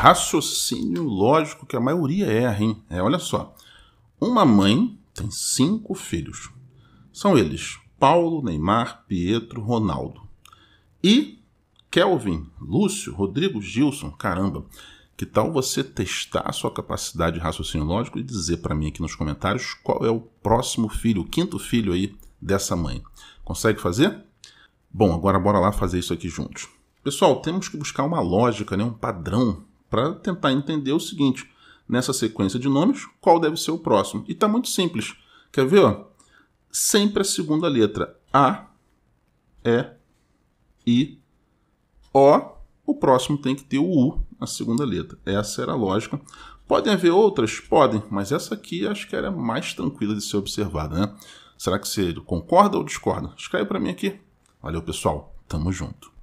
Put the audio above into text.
raciocínio lógico que a maioria erra, hein? É, olha só. Uma mãe tem cinco filhos. São eles Paulo, Neymar, Pietro, Ronaldo. E Kelvin, Lúcio, Rodrigo, Gilson, caramba. Que tal você testar a sua capacidade de raciocínio lógico e dizer para mim aqui nos comentários qual é o próximo filho, o quinto filho aí dessa mãe? Consegue fazer? Bom, agora bora lá fazer isso aqui juntos. Pessoal, temos que buscar uma lógica, né, um padrão para tentar entender o seguinte, nessa sequência de nomes, qual deve ser o próximo. E está muito simples. Quer ver? Ó? Sempre a segunda letra. A, E, I, O. O próximo tem que ter o U, a segunda letra. Essa era a lógica. Podem haver outras? Podem, mas essa aqui acho que era mais tranquila de ser observada, né? Será que você concorda ou discorda? Escreve para mim aqui. Valeu, pessoal. Tamo junto.